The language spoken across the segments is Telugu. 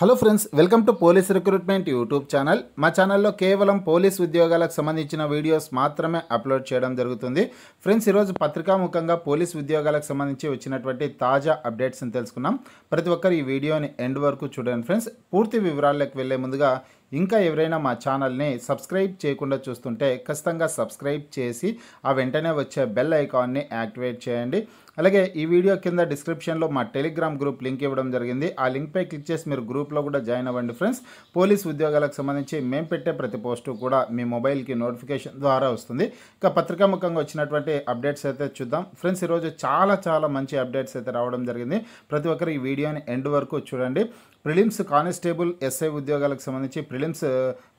hello friends welcome to police recruitment YouTube channel మా ఛానల్లో కేవలం పోలీస్ ఉద్యోగాలకు సంబంధించిన వీడియోస్ మాత్రమే అప్లోడ్ చేయడం జరుగుతుంది ఫ్రెండ్స్ ఈరోజు పత్రికాముఖంగా పోలీస్ ఉద్యోగాలకు సంబంధించి వచ్చినటువంటి తాజా అప్డేట్స్ని తెలుసుకున్నాం ప్రతి ఒక్కరు ఈ వీడియోని ఎండ్ వరకు చూడండి ఫ్రెండ్స్ పూర్తి వివరాల్లోకి వెళ్లే ముందుగా ఇంకా ఎవరైనా మా ఛానల్ని సబ్స్క్రైబ్ చేయకుండా చూస్తుంటే ఖచ్చితంగా సబ్స్క్రైబ్ చేసి ఆ వెంటనే వచ్చే బెల్ ఐకాన్ని యాక్టివేట్ చేయండి అలాగే ఈ వీడియో కింద డిస్క్రిప్షన్లో మా టెలిగ్రామ్ గ్రూప్ లింక్ ఇవ్వడం జరిగింది ఆ లింక్పై క్లిక్ చేసి మీరు గ్రూప్లో కూడా జాయిన్ అవ్వండి ఫ్రెండ్స్ పోలీస్ ఉద్యోగాలకు సంబంధించి మేము పెట్టే ప్రతి పోస్టు కూడా మీ మొబైల్కి నోటిఫికేషన్ ద్వారా వస్తుంది ఇక పత్రికాముఖంగా వచ్చినటువంటి అప్డేట్స్ అయితే చూద్దాం ఫ్రెండ్స్ ఈరోజు చాలా చాలా మంచి అప్డేట్స్ అయితే రావడం జరిగింది ప్రతి ఒక్కరు ఈ వీడియోని ఎండ్ వరకు చూడండి ప్రిలిమ్స్ కానిస్టేబుల్ ఎస్ఐ ఉద్యోగాలకు సంబంధించి ప్రిలిమ్స్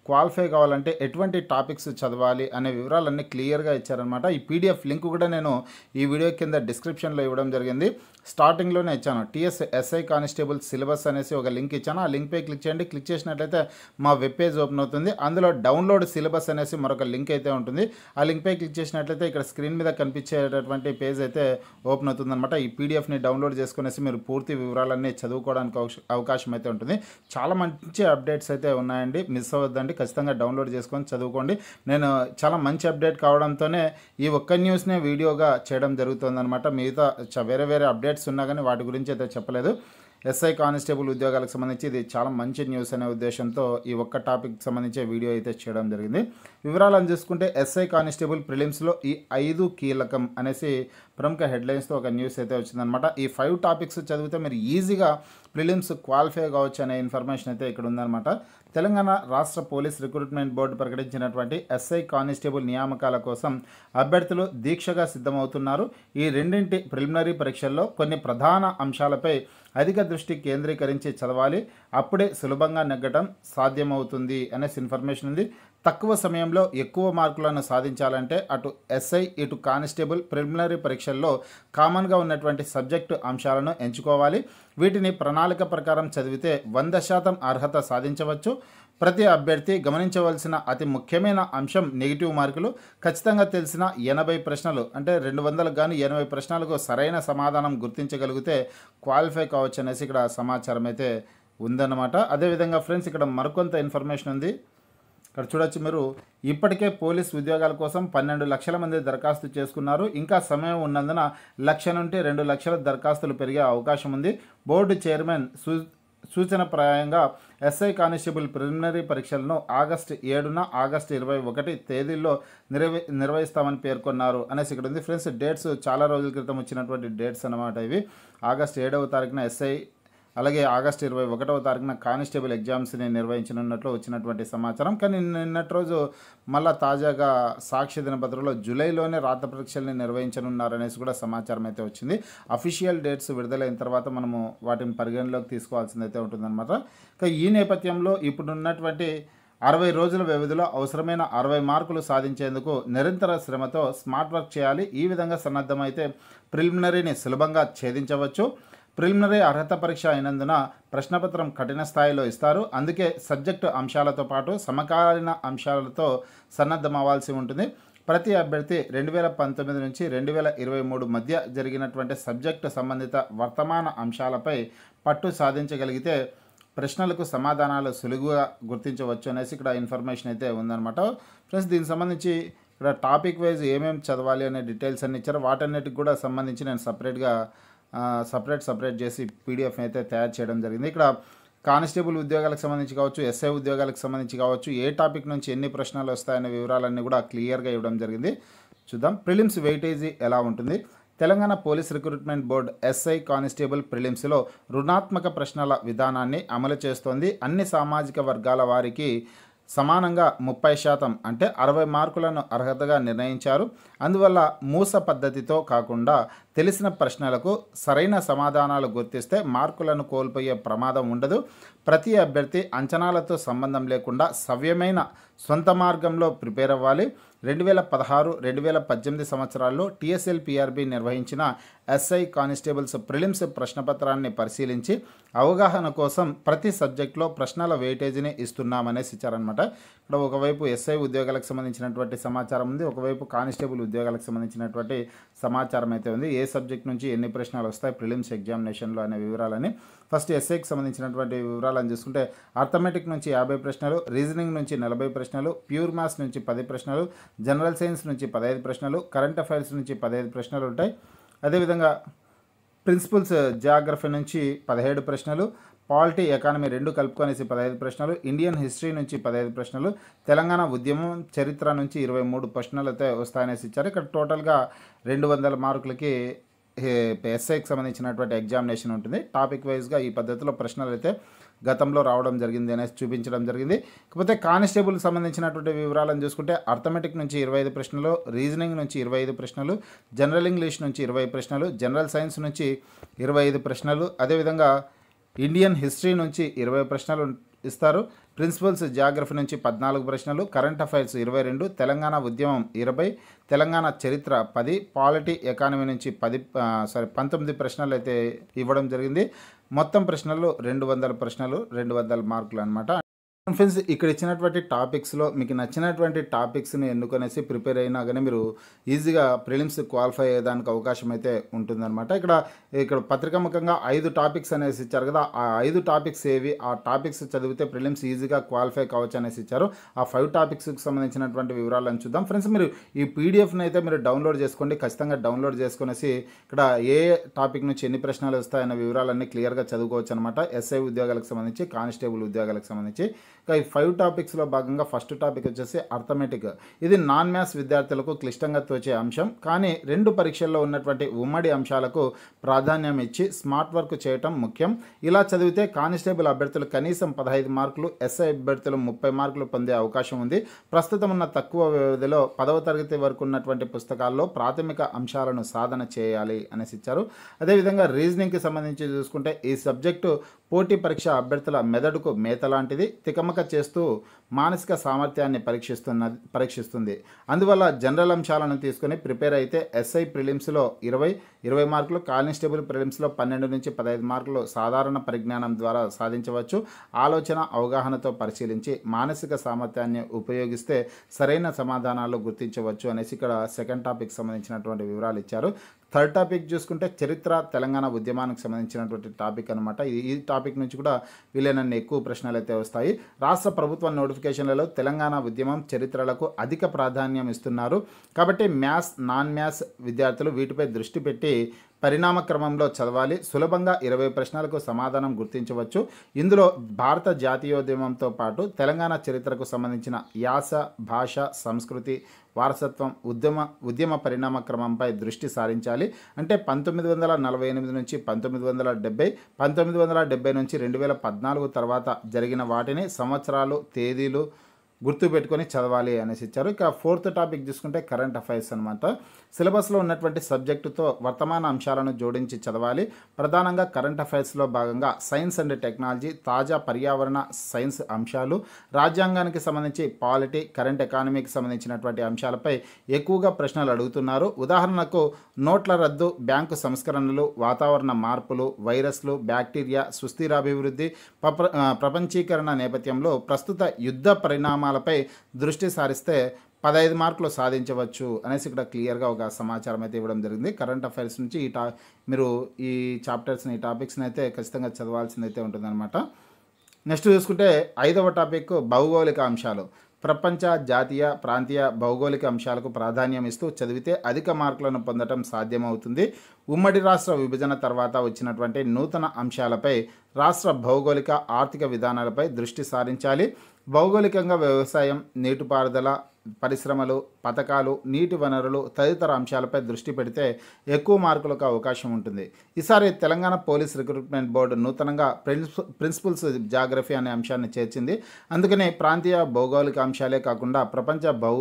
క్వాలిఫై కావాలంటే ఎటువంటి టాపిక్స్ చదవాలి అనే వివరాలన్నీ క్లియర్గా ఇచ్చారనమాట ఈ పీడిఎఫ్ లింక్ కూడా నేను ఈ వీడియో కింద డిస్క్రిప్షన్లో ఇవ్వడం జరిగింది స్టార్టింగ్లోనే ఇచ్చాను టీఎస్ ఎస్ఐ కానిస్టేబుల్ సిలబస్ అనేసి ఒక లింక్ ఇచ్చాను ఆ లింక్పై క్లిక్ చేయండి క్లిక్ చేసినట్లయితే మా వెబ్ పేజ్ ఓపెన్ అవుతుంది అందులో డౌన్లోడ్ సిలబస్ అనేసి మరొక లింక్ అయితే ఉంటుంది ఆ లింక్పై క్లిక్ చేసినట్లయితే ఇక్కడ స్క్రీన్ మీద కనిపించేటటువంటి పేజ్ అయితే ఓపెన్ అవుతుందన్నమాట ఈ పీడిఎఫ్ని డౌన్లోడ్ చేసుకునేసి మీరు పూర్తి వివరాలన్నీ చదువుకోవడానికి అవకాశం అయితే ఉంటుంది చాలా మంచి అప్డేట్స్ అయితే ఉన్నాయండి మిస్ అవ్వద్దండి చేసుకోండి ఖచ్చితంగా డౌన్లోడ్ చేసుకొని చదువుకోండి నేను చాలా మంచి అప్డేట్ కావడంతోనే ఈ ఒక్క న్యూస్నే వీడియోగా చేయడం జరుగుతుందనమాట మిగతా వేరే వేరే అప్డేట్స్ ఉన్నా కానీ వాటి గురించి అయితే చెప్పలేదు ఎస్ఐ కానిస్టేబుల్ ఉద్యోగాలకు సంబంధించి ఇది చాలా మంచి న్యూస్ అనే ఉద్దేశంతో ఈ ఒక్క టాపిక్ సంబంధించి వీడియో అయితే చేయడం జరిగింది వివరాలను చూసుకుంటే ఎస్ఐ కానిస్టేబుల్ ప్రిలిమ్స్లో ఈ ఐదు కీలకం అనేసి ప్రముఖ హెడ్లైన్స్తో ఒక న్యూస్ అయితే వచ్చిందనమాట ఈ ఫైవ్ టాపిక్స్ చదివితే మీరు ఈజీగా ప్రిలిమ్స్ క్వాలిఫై కావచ్చు అనే ఇన్ఫర్మేషన్ అయితే ఇక్కడ ఉందన్నమాట తెలంగాణ రాష్ట్ర పోలీస్ రిక్రూట్మెంట్ బోర్డు ప్రకటించినటువంటి ఎస్ఐ కానిస్టేబుల్ నియామకాల కోసం అభ్యర్థులు దీక్షగా సిద్ధమవుతున్నారు ఈ రెండింటి ప్రిలిమినరీ పరీక్షల్లో కొన్ని ప్రధాన అంశాలపై అధిక దృష్టి కేంద్రీకరించి చదవాలి అప్పుడే సులభంగా నెగ్గటం సాధ్యమవుతుంది అనేసి ఇన్ఫర్మేషన్ ఉంది తక్కువ సమయంలో ఎక్కువ మార్కులను సాధించాలంటే అటు ఎస్ఐ ఇటు కానిస్టేబుల్ ప్రిలిమినరీ పరీక్షల్లో కామన్గా ఉన్నటువంటి సబ్జెక్టు అంశాలను ఎంచుకోవాలి వీటిని ప్రణాళిక ప్రకారం చదివితే వంద శాతం అర్హత సాధించవచ్చు ప్రతి అభ్యర్థి గమనించవలసిన అతి ముఖ్యమైన అంశం నెగిటివ్ మార్కులు ఖచ్చితంగా తెలిసిన ఎనభై ప్రశ్నలు అంటే రెండు వందలకు కానీ ఎనభై ప్రశ్నలకు సరైన సమాధానం గుర్తించగలిగితే క్వాలిఫై కావచ్చు అనేసి ఇక్కడ సమాచారం అయితే ఉందన్నమాట అదేవిధంగా ఫ్రెండ్స్ ఇక్కడ మరికొంత ఇన్ఫర్మేషన్ ఉంది ఇక్కడ చూడొచ్చు మీరు ఇప్పటికే పోలీస్ ఉద్యోగాల కోసం పన్నెండు లక్షల మంది దరఖాస్తు చేసుకున్నారు ఇంకా సమయం ఉన్నందున లక్ష నుండి రెండు లక్షల దరఖాస్తులు పెరిగే అవకాశం ఉంది బోర్డు చైర్మన్ సు సూచన ప్రాయంగా ఎస్ఐ కానిస్టేబుల్ ప్రిలిమినరీ పరీక్షలను ఆగస్టు ఏడున ఆగస్టు ఇరవై ఒకటి తేదీల్లో నిర్వహి నిర్వహిస్తామని పేర్కొన్నారు అనేసి ఇక్కడ ఉంది ఫ్రెండ్స్ డేట్స్ చాలా రోజుల క్రితం వచ్చినటువంటి డేట్స్ అనమాట ఇవి ఆగస్టు ఏడవ తారీఖున ఎస్ఐ అలాగే ఆగస్టు ఇరవై ఒకటవ తారీఖున కానిస్టేబుల్ ఎగ్జామ్స్ని నిర్వహించనున్నట్లు వచ్చినటువంటి సమాచారం కానీ నిన్నటి రోజు మళ్ళా తాజాగా సాక్షి దినపత్రంలో జూలైలోనే రాత పరీక్షల్ని నిర్వహించనున్నారనేసి కూడా సమాచారం అయితే వచ్చింది అఫీషియల్ డేట్స్ విడుదలైన తర్వాత మనము వాటిని పరిగణలోకి తీసుకోవాల్సిందైతే ఉంటుందన్నమాట ఈ నేపథ్యంలో ఇప్పుడున్నటువంటి అరవై రోజుల వ్యవధిలో అవసరమైన అరవై మార్కులు సాధించేందుకు నిరంతర శ్రమతో స్మార్ట్ వర్క్ చేయాలి ఈ విధంగా సన్నద్ధమైతే ప్రిలిమినరీని సులభంగా ఛేదించవచ్చు ప్రిలిమినరీ అర్హత పరీక్ష అయినందున ప్రశ్నపత్రం కఠిన స్థాయిలో ఇస్తారు అందుకే సబ్జెక్టు అంశాలతో పాటు సమకాలీన అంశాలతో సన్నద్ధమవ్వాల్సి ఉంటుంది ప్రతి అభ్యర్థి రెండు వేల పంతొమ్మిది నుంచి రెండు వేల ఇరవై మూడు మధ్య జరిగినటువంటి సబ్జెక్టు సంబంధిత వర్తమాన అంశాలపై పట్టు సాధించగలిగితే ప్రశ్నలకు సమాధానాలు సులువుగా గుర్తించవచ్చు అనేసి ఇక్కడ ఇన్ఫర్మేషన్ అయితే ఉందన్నమాట ఫ్రెండ్స్ దీనికి సంబంధించి ఇక్కడ టాపిక్ వైజ్ ఏమేమి చదవాలి అనే డీటెయిల్స్ అన్ని ఇచ్చారు వాటన్నిటికి కూడా సంబంధించి నేను సపరేట్గా సపరేట్ సపరేట్ చేసి పీడిఎఫ్ అయితే తయారు చేయడం జరిగింది ఇక్కడ కానిస్టేబుల్ ఉద్యోగాలకు సంబంధించి కావచ్చు ఎస్ఐ ఉద్యోగాలకు సంబంధించి కావచ్చు ఏ టాపిక్ నుంచి ఎన్ని ప్రశ్నలు వస్తాయనే వివరాలన్నీ కూడా క్లియర్గా ఇవ్వడం జరిగింది చూద్దాం ప్రిలిమ్స్ వెయిటేజీ ఎలా ఉంటుంది Telangana police recruitment board SI constable ప్రిలిమ్స్లో రుణాత్మక ప్రశ్నల విధానాన్ని అమలు చేస్తోంది అన్ని సామాజిక వర్గాల వారికి సమానంగా ముప్పై శాతం అంటే అరవై మార్కులను అర్హతగా నిర్ణయించారు అందువల్ల మూస పద్ధతితో కాకుండా తెలిసిన ప్రశ్నలకు సరైన సమాధానాలు గుర్తిస్తే మార్కులను కోల్పోయే ప్రమాదం ఉండదు ప్రతి అభ్యర్థి అంచనాలతో సంబంధం లేకుండా సవ్యమైన సొంత మార్గంలో ప్రిపేర్ అవ్వాలి రెండు వేల పదహారు రెండు వేల పద్దెనిమిది సంవత్సరాల్లో టీఎస్ఎల్ పిఆర్బి నిర్వహించిన ఎస్ఐ కానిస్టేబుల్స్ ప్రిలిమ్స్ ప్రశ్నపత్రాన్ని పరిశీలించి అవగాహన కోసం ప్రతి సబ్జెక్టులో ప్రశ్నల వెయిటేజీని ఇస్తున్నామనేసి ఇచ్చారనమాట ఇక్కడ ఒకవైపు ఎస్ఐ ఉద్యోగాలకు సంబంధించినటువంటి సమాచారం ఉంది ఒకవైపు కానిస్టేబుల్ ఉద్యోగాలకు సంబంధించినటువంటి సమాచారం అయితే ఉంది ఏ సబ్జెక్ట్ నుంచి ఎన్ని ప్రశ్నలు వస్తాయి ప్రిలిమ్స్ ఎగ్జామినేషన్లో అనే వివరాలని ఫస్ట్ ఎస్ఐకి సంబంధించినటువంటి వివరాలను చూసుకుంటే అర్థమెటిక్ నుంచి యాభై ప్రశ్నలు రీజనింగ్ నుంచి నలభై ప్రశ్నలు ప్యూర్ మ్యాథ్స్ నుంచి పది ప్రశ్నలు జనరల్ సైన్స్ నుంచి పదహైదు ప్రశ్నలు కరెంట్ అఫైర్స్ నుంచి పదహైదు ప్రశ్నలు ఉంటాయి అదేవిధంగా ప్రిన్సిపల్స్ జాగ్రఫీ నుంచి పదిహేడు ప్రశ్నలు పాలిటీ ఎకానమీ రెండు కలుపుకొనేసి పదహైదు ప్రశ్నలు ఇండియన్ హిస్టరీ నుంచి పదహైదు ప్రశ్నలు తెలంగాణ ఉద్యమం చరిత్ర నుంచి ఇరవై మూడు ప్రశ్నలతో వస్తాయనేసి ఇచ్చారు ఇక్కడ టోటల్గా రెండు వందల మార్కులకి ఎస్ఐకి సంబంధించినటువంటి ఎగ్జామినేషన్ ఉంటుంది టాపిక్ వైజ్గా ఈ పద్ధతిలో ప్రశ్నలు అయితే గతంలో రావడం జరిగింది అనేసి చూపించడం జరిగింది కాకపోతే కానిస్టేబుల్ సంబంధించినటువంటి వివరాలను చూసుకుంటే అర్థమెటిక్ నుంచి ఇరవై ఐదు ప్రశ్నలు రీజనింగ్ నుంచి ఇరవై ఐదు ప్రశ్నలు జనరల్ ఇంగ్లీష్ నుంచి ఇరవై ప్రశ్నలు జనరల్ సైన్స్ నుంచి ఇరవై ఐదు ప్రశ్నలు అదేవిధంగా ఇండియన్ హిస్టరీ నుంచి ఇరవై ప్రశ్నలు ఇస్తారు ప్రిన్సిపల్స్ జాగ్రఫీ నుంచి పద్నాలుగు ప్రశ్నలు కరెంట్ అఫైర్స్ ఇరవై రెండు తెలంగాణ ఉద్యమం ఇరవై తెలంగాణ చరిత్ర పది పాలిటీ ఎకానమీ నుంచి పది సారీ పంతొమ్మిది ప్రశ్నలు అయితే ఇవ్వడం జరిగింది మొత్తం ప్రశ్నలు రెండు వందల ప్రశ్నలు రెండు వందల మార్కులు అనమాట ఫ్రెండ్స్ ఇక్కడ ఇచ్చినటువంటి టాపిక్స్లో మీకు నచ్చినటువంటి టాపిక్స్ని ఎందుకనేసి ప్రిపేర్ అయినా కానీ మీరు ఈజీగా ప్రిలిమ్స్ క్వాలిఫై అయ్యేదానికి అవకాశం అయితే ఉంటుందన్నమాట ఇక్కడ ఇక్కడ పత్రికాముఖంగా ఐదు టాపిక్స్ అనేసి ఇచ్చారు కదా ఆ ఐదు టాపిక్స్ ఏవి ఆ టాపిక్స్ చదివితే ప్రిలిమ్స్ ఈజీగా క్వాలిఫై కావచ్చు అనేసి ఇచ్చారు ఆ ఫైవ్ టాపిక్స్కి సంబంధించినటువంటి వివరాలను చూద్దాం ఫ్రెండ్స్ మీరు ఈ పీడిఎఫ్ని అయితే మీరు డౌన్లోడ్ చేసుకోండి ఖచ్చితంగా డౌన్లోడ్ చేసుకునేసి ఇక్కడ ఏ టాపిక్ నుంచి ఎన్ని ప్రశ్నలు వస్తాయన్న వివరాలన్నీ క్లియర్గా చదువుకోవచ్చు అనమాట ఎస్ఐ ఉద్యోగాలకు సంబంధించి కానిస్టేబుల్ ఉద్యోగాలకు సంబంధించి ఇక ఈ ఫైవ్ టాపిక్స్లో భాగంగా ఫస్ట్ టాపిక్ వచ్చేసి అర్థమెటిక్ ఇది నాన్ మ్యాథ్స్ విద్యార్థులకు క్లిష్టంగా తోచే అంశం కానీ రెండు పరీక్షల్లో ఉన్నటువంటి ఉమ్మడి అంశాలకు ప్రాధాన్యం ఇచ్చి స్మార్ట్ వర్క్ చేయటం ముఖ్యం ఇలా చదివితే కానిస్టేబుల్ అభ్యర్థులు కనీసం పదహైదు మార్కులు ఎస్ఐ అభ్యర్థులు ముప్పై మార్కులు పొందే అవకాశం ఉంది ప్రస్తుతం ఉన్న తక్కువ వ్యవధిలో పదవ తరగతి వరకు ఉన్నటువంటి పుస్తకాల్లో ప్రాథమిక అంశాలను సాధన చేయాలి అనేసి ఇచ్చారు అదేవిధంగా రీజనింగ్కి సంబంధించి చూసుకుంటే ఈ సబ్జెక్టు పోటీ పరీక్ష అభ్యర్థుల మెదడుకు మేత లాంటిది తికమక చేస్తూ మానసిక సామర్థ్యాన్ని పరీక్షిస్తున్న పరీక్షిస్తుంది అందువల్ల జనరల్ అంశాలను తీసుకుని ప్రిపేర్ అయితే ఎస్ఐ ప్రిలిమ్స్లో ఇరవై ఇరవై మార్కులు కానిస్టేబుల్ ప్రిలిమ్స్లో పన్నెండు నుంచి పదహైదు మార్కులు సాధారణ పరిజ్ఞానం ద్వారా సాధించవచ్చు ఆలోచన అవగాహనతో పరిశీలించి మానసిక సామర్థ్యాన్ని ఉపయోగిస్తే సరైన సమాధానాలు గుర్తించవచ్చు అనేసి ఇక్కడ సెకండ్ టాపిక్ సంబంధించినటువంటి వివరాలు ఇచ్చారు థర్డ్ టాపిక్ చూసుకుంటే చరిత్ర తెలంగాణ ఉద్యమానికి సంబంధించినటువంటి టాపిక్ అనమాట ఈ టాపిక్ నుంచి కూడా వీలైనన్ని ఎక్కువ ప్రశ్నలు అయితే వస్తాయి రాష్ట్ర ప్రభుత్వ నోటిఫికేషన్లలో తెలంగాణ ఉద్యమం చరిత్రలకు అధిక ప్రాధాన్యం ఇస్తున్నారు కాబట్టి మ్యాథ్స్ నాన్ మ్యాథ్స్ విద్యార్థులు వీటిపై దృష్టి పెట్టి పరిణామ క్రమంలో చదవాలి సులభంగా ఇరవై ప్రశ్నలకు సమాధానం గుర్తించవచ్చు ఇందులో భారత జాతీయోద్యమంతో పాటు తెలంగాణ చరిత్రకు సంబంధించిన యాస భాష సంస్కృతి వారసత్వం ఉద్యమ ఉద్యమ పరిణామ క్రమంపై దృష్టి సారించాలి అంటే పంతొమ్మిది వందల నలభై ఎనిమిది నుంచి పంతొమ్మిది వందల డెబ్బై పంతొమ్మిది వందల డెబ్బై నుంచి రెండు వేల పద్నాలుగు తర్వాత జరిగిన వాటిని సంవత్సరాలు తేదీలు గుర్తుపెట్టుకొని చదవాలి అనేసి ఇచ్చారు ఇక ఫోర్త్ టాపిక్ చూసుకుంటే కరెంట్ అఫైర్స్ అనమాట సిలబస్లో ఉన్నటువంటి సబ్జెక్టుతో వర్తమాన అంశాలను జోడించి చదవాలి ప్రధానంగా కరెంట్ అఫైర్స్లో భాగంగా సైన్స్ అండ్ టెక్నాలజీ తాజా పర్యావరణ సైన్స్ అంశాలు రాజ్యాంగానికి సంబంధించి పాలిటీ కరెంట్ ఎకానమీకి సంబంధించినటువంటి అంశాలపై ఎక్కువగా ప్రశ్నలు అడుగుతున్నారు ఉదాహరణకు నోట్ల రద్దు బ్యాంకు సంస్కరణలు వాతావరణ మార్పులు వైరస్లు బ్యాక్టీరియా సుస్థిరాభివృద్ధి ప్రపంచీకరణ నేపథ్యంలో ప్రస్తుత యుద్ధ పరిణామాలు లక్షణాలపై దృష్టి సారిస్తే పదహైదు మార్కులు సాధించవచ్చు అనేసి ఇక్కడ క్లియర్గా ఒక సమాచారం అయితే ఇవ్వడం జరిగింది కరెంట్ అఫైర్స్ నుంచి ఈ టా మీరు ఈ చాప్టర్స్ని ఈ టాపిక్స్ని అయితే ఖచ్చితంగా చదవాల్సింది అయితే ఉంటుందన్నమాట నెక్స్ట్ చూసుకుంటే ఐదవ టాపిక్ భౌగోళిక అంశాలు ప్రపంచ జాతీయ ప్రాంతీయ భౌగోళిక అంశాలకు ప్రాధాన్యం ఇస్తూ చదివితే అధిక మార్కులను పొందడం సాధ్యమవుతుంది ఉమ్మడి రాష్ట్ర విభజన తర్వాత వచ్చినటువంటి నూతన అంశాలపై రాష్ట్ర భౌగోళిక ఆర్థిక విధానాలపై దృష్టి సారించాలి భౌగోళికంగా వ్యవసాయం నీటిపారుదల పరిశ్రమలు పథకాలు నీటి వనరులు తదితర అంశాలపై దృష్టి పెడితే ఎక్కువ మార్కులకు అవకాశం ఉంటుంది ఈసారి తెలంగాణ పోలీస్ రిక్రూట్మెంట్ బోర్డు నూతనంగా ప్రిన్సిపల్స్ జాగ్రఫీ అనే అంశాన్ని చేర్చింది అందుకనే ప్రాంతీయ భౌగోళిక అంశాలే కాకుండా ప్రపంచ భౌ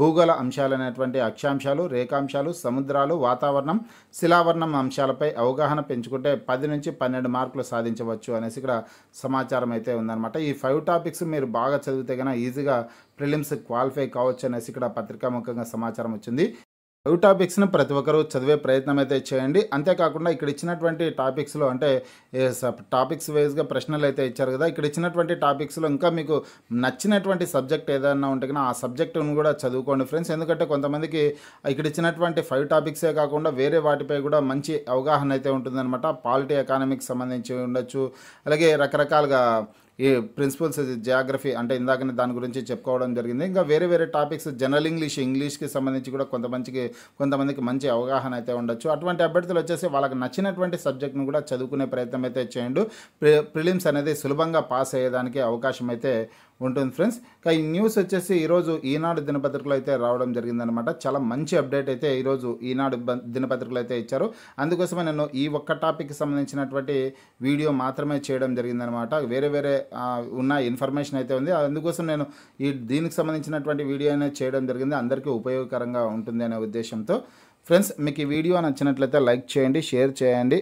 భూగోళ అంశాలైనటువంటి అక్షాంశాలు రేఖాంశాలు సముద్రాలు వాతావరణం శిలావరణం అంశాలపై అవగాహన పెంచుకుంటే పది నుంచి పన్నెండు మార్కులు సాధించవచ్చు అనేసి ఇక్కడ సమాచారం అయితే ఉందన్నమాట ఈ ఫైవ్ టాపిక్స్ మీరు బాగా చదివితే కనుక ఈజీగా ప్రిలిమ్స్ క్వాలిఫై కావచ్చు అనేసి ఇక్కడ పత్రికాముఖంగా సమాచారం వచ్చింది ఈ టాపిక్స్ని ప్రతి ఒక్కరూ చదివే ప్రయత్నం అయితే చేయండి అంతేకాకుండా ఇక్కడ ఇచ్చినటువంటి టాపిక్స్లో అంటే టాపిక్స్ వైజ్గా ప్రశ్నలు అయితే ఇచ్చారు కదా ఇక్కడ ఇచ్చినటువంటి టాపిక్స్లో ఇంకా మీకు నచ్చినటువంటి సబ్జెక్ట్ ఏదైనా ఉంటే ఆ సబ్జెక్టును కూడా చదువుకోండి ఫ్రెండ్స్ ఎందుకంటే కొంతమందికి ఇక్కడ ఇచ్చినటువంటి ఫైవ్ టాపిక్సే కాకుండా వేరే వాటిపై కూడా మంచి అవగాహన అయితే ఉంటుందన్నమాట పాలిటీ ఎకానమీకి సంబంధించి ఉండొచ్చు అలాగే రకరకాలుగా ఈ ప్రిన్సిపల్స్ జియాగ్రఫీ అంటే ఇందాకనే దాని గురించి చెప్పుకోవడం జరిగింది ఇంకా వేరే వేరే టాపిక్స్ జనరల్ ఇంగ్లీష్ ఇంగ్లీష్కి సంబంధించి కూడా కొంతమందికి కొంతమందికి మంచి అవగాహన అయితే ఉండొచ్చు అటువంటి అభ్యర్థులు వచ్చేసి వాళ్ళకి నచ్చినటువంటి సబ్జెక్ట్ను కూడా చదువుకునే ప్రయత్నం అయితే ప్రి ప్రిలిమ్స్ అనేది సులభంగా పాస్ అయ్యేదానికి అవకాశం అయితే ఉంటుంది ఫ్రెండ్స్ ఇక ఈ న్యూస్ వచ్చేసి ఈరోజు ఈనాడు దినపత్రికలో అయితే రావడం జరిగిందనమాట చాలా మంచి అప్డేట్ అయితే ఈరోజు ఈనాడు దినపత్రికలు అయితే ఇచ్చారు అందుకోసమే నేను ఈ ఒక్క టాపిక్కి సంబంధించినటువంటి వీడియో మాత్రమే చేయడం జరిగిందనమాట వేరే వేరే ఉన్న ఇన్ఫర్మేషన్ అయితే ఉంది అందుకోసం నేను ఈ దీనికి సంబంధించినటువంటి వీడియో అనేది చేయడం జరిగింది అందరికీ ఉపయోగకరంగా ఉంటుంది అనే ఉద్దేశంతో ఫ్రెండ్స్ మీకు ఈ వీడియో నచ్చినట్లయితే లైక్ చేయండి షేర్ చేయండి